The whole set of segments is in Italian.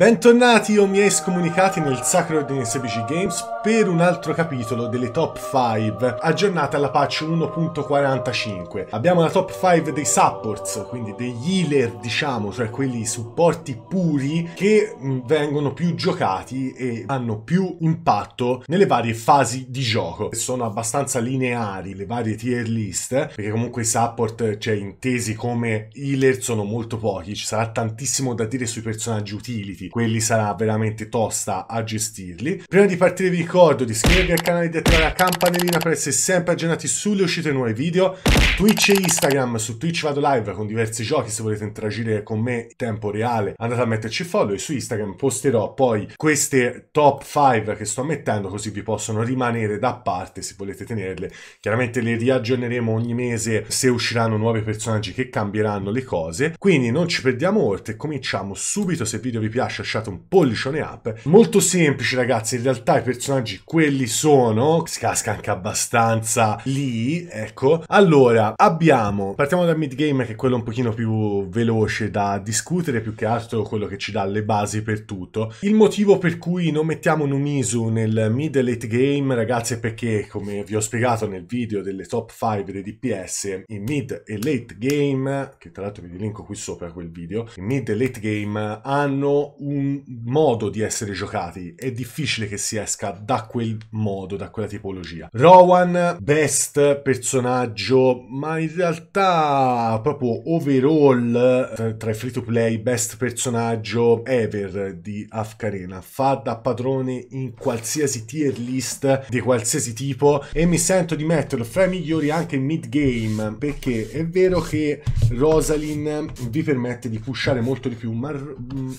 Bentornati o oh miei scomunicati nel sacro ordine SBG Games per un altro capitolo delle top 5 aggiornate alla patch 1.45. Abbiamo la top 5 dei supports, quindi degli healer diciamo, cioè quelli supporti puri che mm, vengono più giocati e hanno più impatto nelle varie fasi di gioco. Sono abbastanza lineari le varie tier list perché comunque i support, cioè intesi come healer, sono molto pochi, ci sarà tantissimo da dire sui personaggi utility quelli sarà veramente tosta a gestirli. Prima di partire vi ricordo di iscrivervi al canale e di attivare la campanellina per essere sempre aggiornati sulle uscite nuovi video. Twitch e Instagram, su Twitch vado live con diversi giochi, se volete interagire con me in tempo reale andate a metterci follow e su Instagram posterò poi queste top 5 che sto mettendo così vi possono rimanere da parte se volete tenerle. Chiaramente le riaggiorneremo ogni mese se usciranno nuovi personaggi che cambieranno le cose. Quindi non ci perdiamo oltre, cominciamo subito se il video vi piace lasciato un pollicione up. Molto semplice, ragazzi. In realtà i personaggi quelli sono. Si casca anche abbastanza lì. Ecco. Allora, abbiamo. Partiamo dal mid game, che è quello un pochino più veloce da discutere, più che altro quello che ci dà le basi per tutto. Il motivo per cui non mettiamo un Numisu nel mid e late game, ragazzi, è perché, come vi ho spiegato nel video delle top 5 dei DPS, in mid e late game, che tra l'altro vi linko qui sopra quel video, in mid e late game hanno un modo di essere giocati, è difficile che si esca da quel modo, da quella tipologia. Rowan, best personaggio, ma in realtà proprio overall tra, i free to play, best personaggio ever di Afkarena. Fa da padrone in qualsiasi tier list di qualsiasi tipo e mi sento di metterlo fra i migliori anche in mid game perché è vero che Rosalind vi permette di pushare molto di più, ma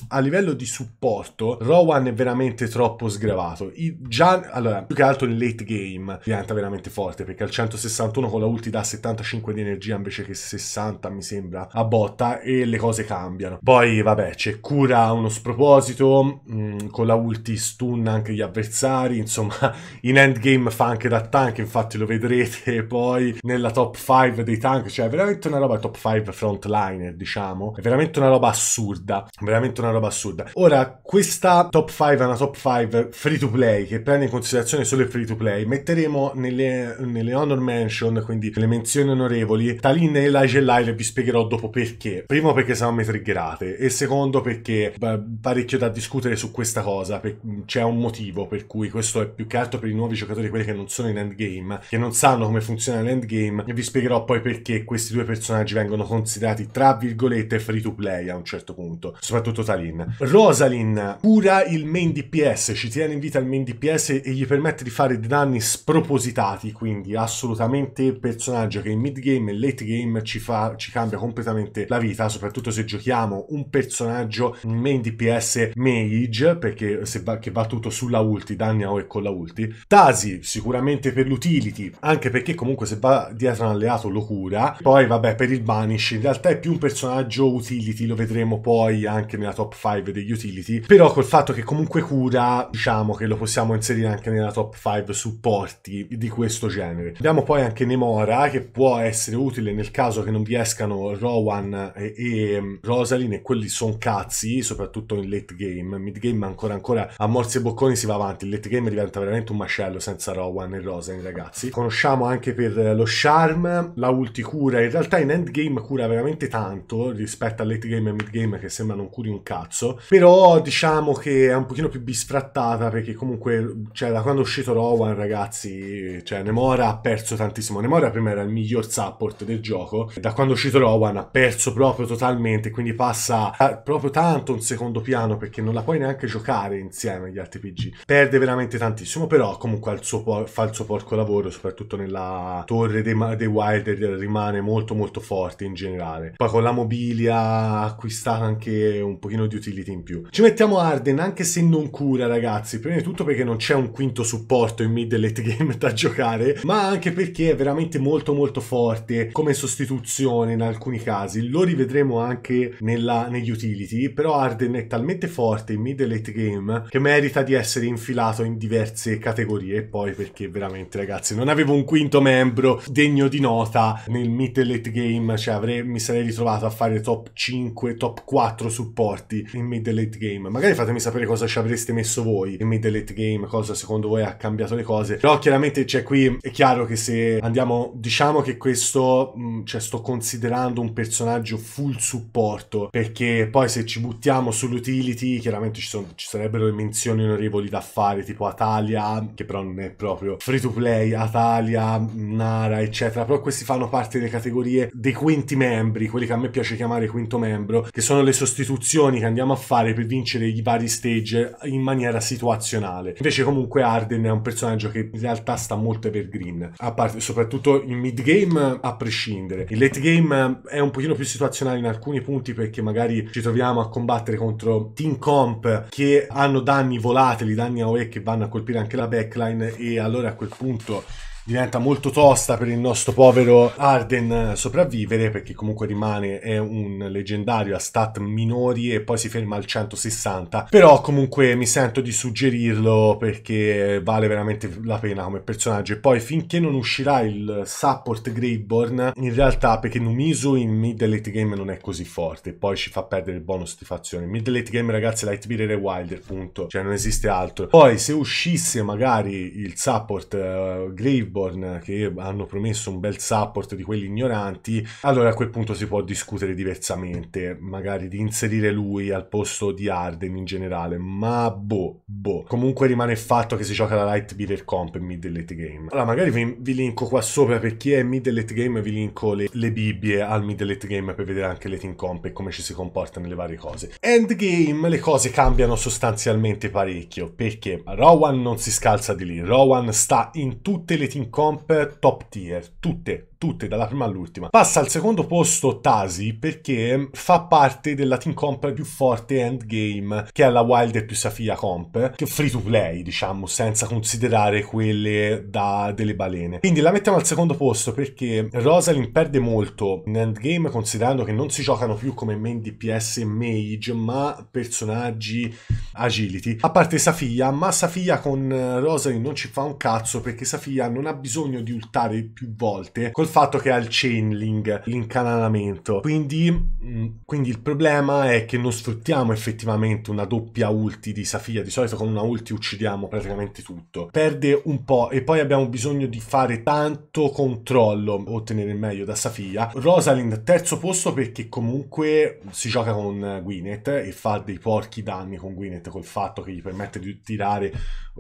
a livello livello di supporto Rowan è veramente troppo sgravato. I, già, allora, più che altro in late game diventa veramente forte perché al 161 con la ulti dà 75 di energia invece che 60 mi sembra a botta e le cose cambiano. Poi vabbè c'è cura a uno sproposito, mh, mm, con la ulti stun anche gli avversari, insomma in endgame fa anche da tank, infatti lo vedrete poi nella top 5 dei tank, cioè è veramente una roba top 5 frontliner diciamo, è veramente una roba assurda, veramente una roba assurda assurda. Ora, questa top 5 è una top 5 free to play che prende in considerazione solo il free to play. Metteremo nelle, nelle honor mention, quindi le menzioni onorevoli, Talin e Elijah Lyle e vi spiegherò dopo perché. Primo perché se no mi triggerate e secondo perché beh, parecchio da discutere su questa cosa. C'è un motivo per cui questo è più che altro per i nuovi giocatori, quelli che non sono in endgame, che non sanno come funziona l'endgame e vi spiegherò poi perché questi due personaggi vengono considerati tra virgolette free to play a un certo punto, soprattutto Talin. Rosalind cura il main DPS, ci tiene in vita il main DPS e gli permette di fare dei danni spropositati, quindi assolutamente il personaggio che in mid game e late game ci, fa, ci cambia completamente la vita, soprattutto se giochiamo un personaggio main DPS mage, perché se va, che va tutto sulla ulti, danni a e con la ulti. Tasi sicuramente per l'utility, anche perché comunque se va dietro un alleato lo cura. Poi vabbè per il banish, in realtà è più un personaggio utility, lo vedremo poi anche nella top 5 dei degli utility, però col fatto che comunque cura, diciamo che lo possiamo inserire anche nella top 5 supporti di questo genere. Abbiamo poi anche Nemora, che può essere utile nel caso che non vi escano Rowan e, e mm, Rosalyn, e quelli sono cazzi, soprattutto in late game. Mid game ancora ancora a morsi e bocconi si va avanti, il late game diventa veramente un macello senza Rowan e Rosalyn, ragazzi. Conosciamo anche per lo charm, la ulti cura, in realtà in endgame cura veramente tanto rispetto a late game e mid game che sembra non curi un cazzo, però diciamo che è un pochino più bisfrattata perché comunque, cioè, da quando è uscito Rowan, ragazzi, cioè, Nemora ha perso tantissimo. Nemora prima era il miglior support del gioco, da quando è uscito Rowan ha perso proprio totalmente, quindi passa eh, proprio tanto un secondo piano perché non la puoi neanche giocare insieme agli RPG. Perde veramente tantissimo, però comunque il suo, fa il suo porco lavoro, soprattutto nella torre dei, dei Wilder rimane molto molto forte in generale. Poi con la mobilia ha acquistato anche un pochino di utility in in più. Ci mettiamo Arden anche se non cura ragazzi, prima di tutto perché non c'è un quinto supporto in mid late game da giocare, ma anche perché è veramente molto molto forte come sostituzione in alcuni casi, lo rivedremo anche nella, negli utility, però Arden è talmente forte in mid late game che merita di essere infilato in diverse categorie E poi perché veramente ragazzi non avevo un quinto membro degno di nota nel mid late game, cioè avrei, mi sarei ritrovato a fare top 5, top 4 supporti in mid mid late game. Magari fatemi sapere cosa ci avreste messo voi in mid late game, cosa secondo voi ha cambiato le cose. Però chiaramente c'è cioè, qui, è chiaro che se andiamo, diciamo che questo, mm, cioè sto considerando un personaggio full supporto, perché poi se ci buttiamo sull'utility, chiaramente ci, sono, ci sarebbero le menzioni onorevoli da fare, tipo Atalia, che però non è proprio free to play, Atalia, Nara, eccetera. Però questi fanno parte delle categorie dei quinti membri, quelli che a me piace chiamare quinto membro, che sono le sostituzioni che andiamo a fare fare per vincere i vari stage in maniera situazionale. Invece comunque Arden è un personaggio che in realtà sta molto per green, a parte, soprattutto in mid game a prescindere. Il late game è un pochino più situazionale in alcuni punti perché magari ci troviamo a combattere contro team comp che hanno danni volatili, danni AOE che vanno a colpire anche la backline e allora a quel punto diventa molto tosta per il nostro povero Arden eh, sopravvivere perché comunque rimane è un leggendario a stat minori e poi si ferma al 160 però comunque mi sento di suggerirlo perché vale veramente la pena come personaggio e poi finché non uscirà il support Greyborn in realtà perché Numisu in mid late game non è così forte poi ci fa perdere il bonus di fazione mid late game ragazzi light e wilder punto cioè non esiste altro poi se uscisse magari il support uh, eh, Greyborn Gisborne che hanno promesso un bel support di quelli ignoranti, allora a quel punto si può discutere diversamente, magari di inserire lui al posto di Arden in generale, ma boh, boh. Comunque rimane il fatto che si gioca la light beater comp in mid late game. Allora magari vi, vi, linko qua sopra per chi è mid late game, vi linko le, le bibbie al mid late game per vedere anche le team comp e come ci si comporta nelle varie cose. Endgame le cose cambiano sostanzialmente parecchio, perché Rowan non si scalza di lì, Rowan sta in tutte le team in comp top tier, tutte, tutte, dalla prima all'ultima. Passa al secondo posto Tasi perché fa parte della team comp più forte endgame, che è la Wilder più Safia comp, che è free to play, diciamo, senza considerare quelle da delle balene. Quindi la mettiamo al secondo posto perché Rosalind perde molto in endgame, considerando che non si giocano più come main DPS e mage, ma personaggi agility. A parte Safia, ma Safia con Rosalind non ci fa un cazzo perché Safia non ha bisogno di ultare più volte. Col fatto che ha il chainling, l'incanalamento. Quindi, mm, quindi, il problema è che non sfruttiamo effettivamente una doppia ulti di Safia. Di solito con una ulti uccidiamo praticamente tutto. Perde un po' e poi abbiamo bisogno di fare tanto controllo, per ottenere il meglio da Safia. Rosalind terzo posto perché comunque si gioca con eh, Gwyneth e fa dei porchi danni con Gwyneth col fatto che gli permette di tirare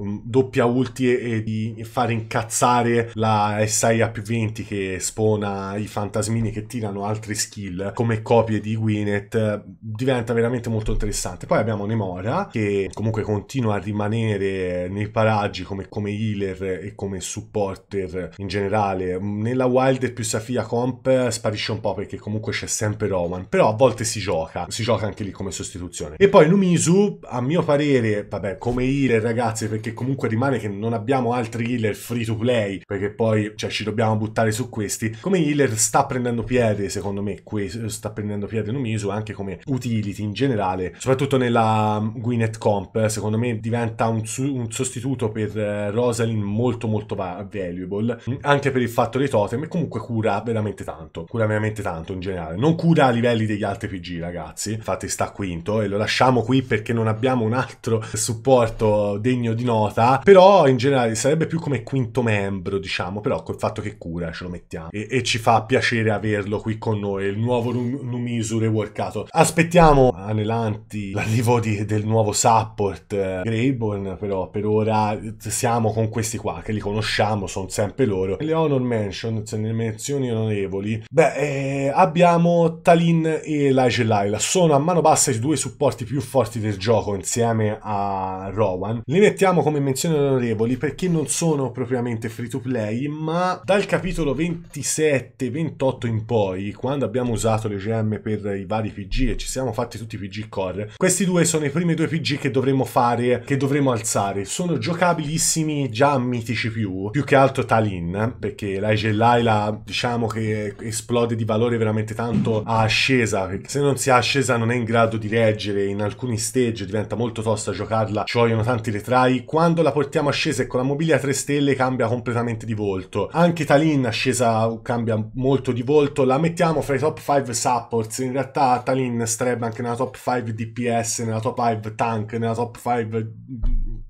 mm, doppia ulti e, e di fare incazzare la SIA più 20 che spona i fantasmini che tirano altre skill come copie di Gwyneth diventa veramente molto interessante. Poi abbiamo Nemora che comunque continua a rimanere nei paraggi come, come healer e come supporter in generale. Nella Wild più Safia Comp sparisce un po' perché comunque c'è sempre Rowan, però a volte si gioca, si gioca anche lì come sostituzione. E poi Numisu, a mio parere, vabbè, come healer ragazzi, perché comunque rimane che non abbiamo altri healer free to play, perché poi cioè, ci dobbiamo buttare su questo questi. Come healer sta prendendo piede, secondo me, questo, sta prendendo piede Numisu anche come utility in generale, soprattutto nella mm, Gwyneth Comp, secondo me diventa un, un sostituto per eh, Rosalind molto molto valuable, mm, anche per il fatto dei totem e comunque cura veramente tanto, cura veramente tanto in generale. Non cura a livelli degli altri PG, ragazzi, infatti sta quinto e lo lasciamo qui perché non abbiamo un altro supporto degno di nota, però in generale sarebbe più come quinto membro, diciamo, però col fatto che cura ce lo mettiamo aspettiamo e, e, ci fa piacere averlo qui con noi, il nuovo Numisure workato. Aspettiamo anelanti l'arrivo di, del nuovo support eh, Greyborn, però per ora siamo con questi qua che li conosciamo, sono sempre loro. Le honor mentions, cioè le menzioni onorevoli, beh, eh, abbiamo Talin e Elijah Laila, sono a mano bassa i due supporti più forti del gioco insieme a Rowan. Li mettiamo come menzioni onorevoli perché non sono propriamente free to play, ma dal capitolo 20 27, 28 in poi, quando abbiamo usato le gemme per i vari PG e ci siamo fatti tutti i PG core, questi due sono i primi due PG che dovremmo fare, che dovremmo alzare. Sono giocabilissimi già mitici più, più che altro Talin, perché l'Aige Laila diciamo che esplode di valore veramente tanto a ascesa, perché se non si è ascesa non è in grado di reggere in alcuni stage, diventa molto tosta giocarla, ci vogliono tanti retrai. Quando la portiamo ascesa e con la mobilia 3 stelle cambia completamente di volto. Anche Talin ascesa cambia, molto di volto. La mettiamo fra i top 5 supports. In realtà Talin starebbe anche nella top 5 DPS, nella top 5 tank, nella top 5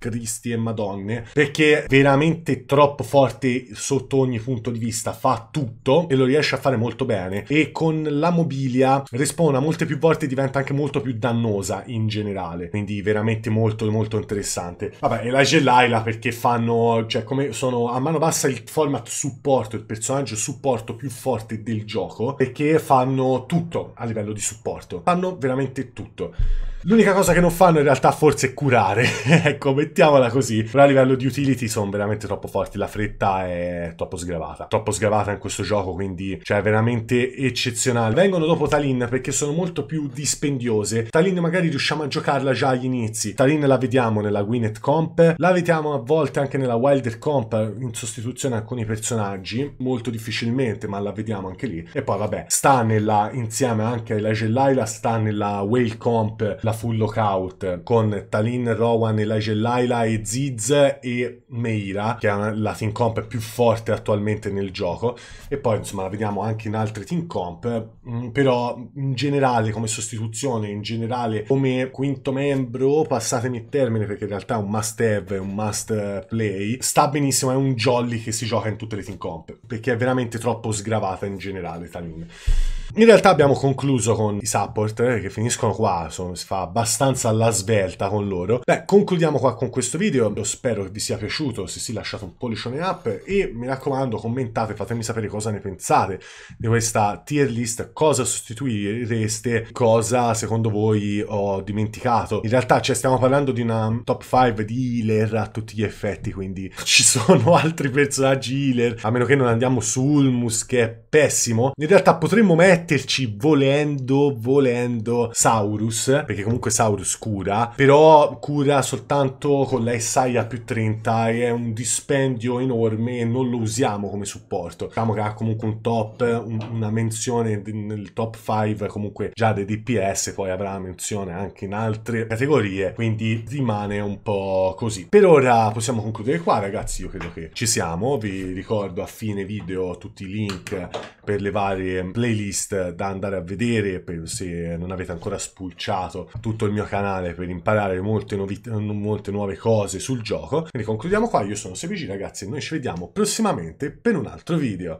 Cristi e Madonne, perché è veramente troppo forte sotto ogni punto di vista, fa tutto e lo riesce a fare molto bene e con la mobilia respawna molte più volte e diventa anche molto più dannosa in generale, quindi veramente molto molto interessante. Vabbè, e la Gelaila perché fanno, cioè come sono a mano bassa il format supporto, il personaggio supporto più forte del gioco, perché fanno tutto a livello di supporto, fanno veramente tutto. L'unica cosa che non fanno in realtà forse è curare, ecco, mettiamola così. Però a livello di utility sono veramente troppo forti, la fretta è troppo sgravata, troppo sgravata in questo gioco, quindi cioè veramente eccezionale. Vengono dopo Talin perché sono molto più dispendiose. Talin magari riusciamo a giocarla già agli inizi. Talin la vediamo nella Gwyneth Comp, la vediamo a volte anche nella Wilder Comp in sostituzione a alcuni personaggi, molto difficilmente, ma la vediamo anche lì. E poi vabbè, sta nella, insieme anche alla Gelaila, sta nella Whale Comp, la la full lockout con Talin, Rowan, Elijah Laila e Ziz e Meira, che è la team comp più forte attualmente nel gioco. E poi, insomma, la vediamo anche in altre team comp. Mm, però, in generale, come sostituzione, in generale, come quinto membro, passatemi il termine perché in realtà è un must have, è un must play. Sta benissimo, è un jolly che si gioca in tutte le team comp perché è veramente troppo sgravata in generale Talin. In realtà abbiamo concluso con i support eh, che finiscono qua, insomma, si fa abbastanza alla svelta con loro. Beh, concludiamo qua con questo video, Io spero che vi sia piaciuto, se sì lasciate un pollicione up e mi raccomando commentate, fatemi sapere cosa ne pensate di questa tier list, cosa sostituireste, cosa secondo voi ho dimenticato. In realtà cioè, stiamo parlando di una top 5 di healer a tutti gli effetti, quindi ci sono altri personaggi healer, a meno che non andiamo su Ulmus che è pessimo. In realtà potremmo mettere metterci volendo, volendo Saurus, perché comunque Saurus cura, però cura soltanto con la SI a più 30 e è un dispendio enorme e non lo usiamo come supporto. Diciamo che ha comunque un top, un, una menzione nel top 5 comunque già dei DPS, poi avrà menzione anche in altre categorie, quindi rimane un po' così. Per ora possiamo concludere qua ragazzi, io credo che ci siamo, vi ricordo a fine video tutti i link per le varie playlist playlist da andare a vedere per, se non avete ancora spulciato tutto il mio canale per imparare molte, novi- molte nuove cose sul gioco. Quindi concludiamo qua, io sono Sebigi ragazzi e noi ci vediamo prossimamente per un altro video.